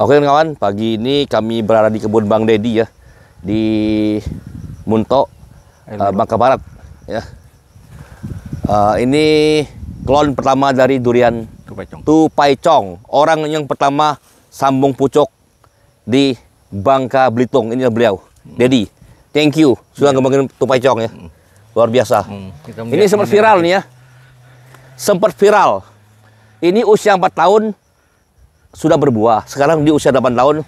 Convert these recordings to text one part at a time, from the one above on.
Oke kawan, pagi ini kami berada di kebun Bang Dedi ya di Munto, uh, Bangka Barat ya. Uh, ini klon pertama dari durian Tupaicong. Tupaicong, orang yang pertama sambung pucuk di Bangka Belitung. Ini beliau, hmm. Dedi. Thank you sudah yeah. ngembangin Tupaicong ya. Hmm. Luar biasa. Hmm. Ini sempat viral nih ya. Sempat viral. Ini usia 4 tahun sudah berbuah. Sekarang di usia 8 tahun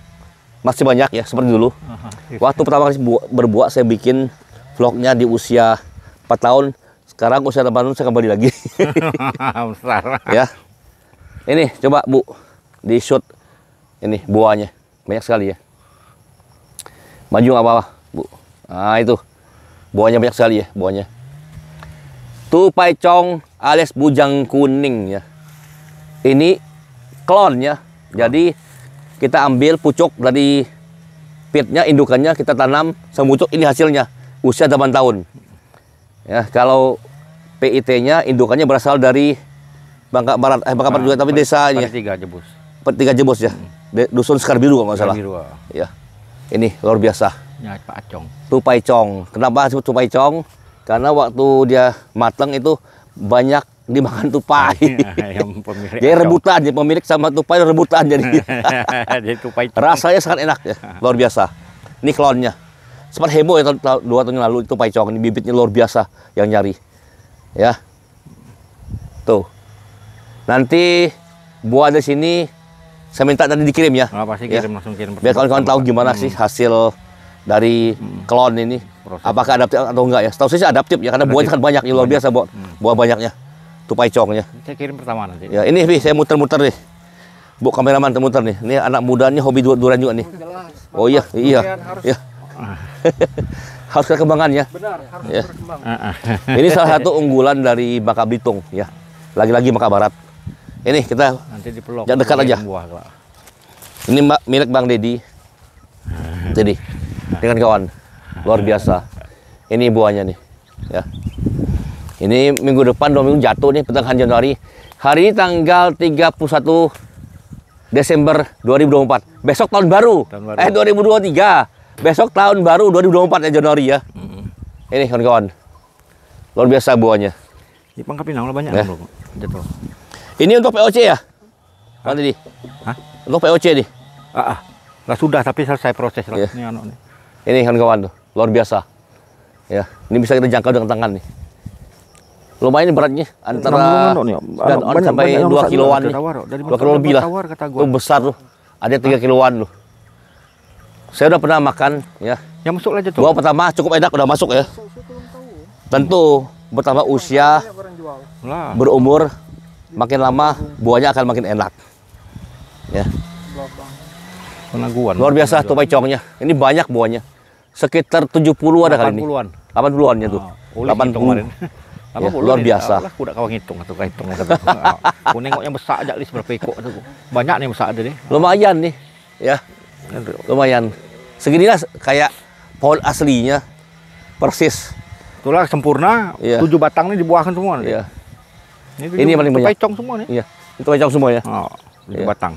masih banyak ya seperti dulu. Iya. Waktu pertama kali berbuah saya bikin vlognya di usia 4 tahun. Sekarang usia 8 tahun saya kembali lagi. ya. Ini coba Bu di shoot ini buahnya. Banyak sekali ya. Maju nggak apa-apa, Bu. Nah, itu. Buahnya banyak sekali ya, buahnya. Tupai cong alias bujang kuning ya. Ini klonnya jadi kita ambil pucuk dari pitnya, indukannya kita tanam semucuk ini hasilnya usia 8 tahun. Ya, kalau PIT-nya indukannya berasal dari Bangka Barat, eh Bangka Barat ah, juga tapi desa ini. Ya. Tiga Jebus. tiga Jebus ya. Hmm. dusun Sekar Biru kalau nggak salah. Biru. Ah. Ya. Ini luar biasa. Ya, Pak Acong. Tupai Cong. Kenapa disebut Tupai Cong? Karena waktu dia matang itu banyak dimakan tupai. Ayam Jadi rebutan, jadi pemilik sama tupai rebutan jadi. Rasanya sangat enak ya, luar biasa. Ini klonnya. Sempat heboh ya dua tahun lalu itu tupai cong ini bibitnya luar biasa yang nyari. Ya. Tuh. Nanti buah dari sini saya minta tadi dikirim ya. Oh, pasti ya. kirim ya. langsung kirim. Biar kawan-kawan tahu gimana hmm. sih hasil dari hmm. klon ini. Proses. Apakah adaptif atau enggak ya? Setahu saya adaptif ya karena buahnya kan banyak, ya, luar biasa buah, hmm. buah banyaknya tupai cong ya. Saya kirim pertama nanti. Ya, ini Bi, saya muter-muter nih. Bu kameraman muter nih. Ini anak mudanya hobi dua duran juga nih. Oh, oh iya, iya. Harus... Ya. harus perkembangan ya. Benar, harus ya. berkembang. Ah, ah. ini salah satu unggulan dari Bangka Belitung ya. Lagi-lagi Bangka Barat. Ini kita nanti pelok. Jangan dekat aja. Buah, ini milik Bang Dedi. Jadi dengan kawan luar biasa. Ini buahnya nih ya. Ini minggu depan dua minggu jatuh nih pertengahan Januari. Hari ini tanggal 31 Desember 2024. Besok tahun baru. Tahun baru. Eh 2023. Besok tahun baru 2024 ya Januari ya. -hmm. Ini kawan-kawan. Luar biasa buahnya. Ini pangkap nang. banyak eh. Ini untuk POC ya? Kan tadi? Hah? Untuk POC nih? Ah, ah. Nah, sudah tapi selesai proses lah. Iya. Anu ini kawan-kawan tuh. Luar biasa. Ya, ini bisa kita jangkau dengan tangan nih lumayan beratnya antara anu dan anu, banyak, sampai banyak 2 kiloan nih. 2 kilo lebih lah. Itu besar tuh. Ada 3 kiloan tuh. Saya udah pernah makan ya. Yang masuk aja tuh. Gua pertama cukup enak udah masuk ya. Tentu bertambah usia berumur makin lama buahnya akan makin enak. Ya. Penaguan. Luar biasa tuh pecongnya. Ini banyak buahnya. Sekitar 70 ada kali ini. 80-an. 80 annya tuh. 80. Ah, apa ya, luar biasa. Lah, aku dak kawang hitung atau hitung Kau aku nengok yang besar aja list berapa ekor tu. Banyak nih besar ada nih. Lumayan nih. Ya. Lumayan. Seginilah kayak pohon aslinya. Persis. Itulah sempurna. Ya. Tujuh batang ini dibuahkan semua Ya. Ini, tujuh, ini paling banyak. Pecong semua nih. Iya. Itu pecong semua ya. Oh, tujuh ya. batang.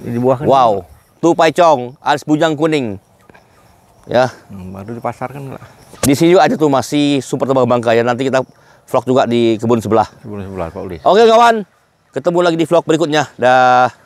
Ini dibuahkan. Wow. tuh Tu pecong, alis bujang kuning. Ya. Hmm, baru dipasarkan lah. Di sini juga ada tuh masih super tebang bangka ya. Nanti kita vlog juga di kebun sebelah. Kebun sebelah Pak Uli. Oke kawan, ketemu lagi di vlog berikutnya. Dah.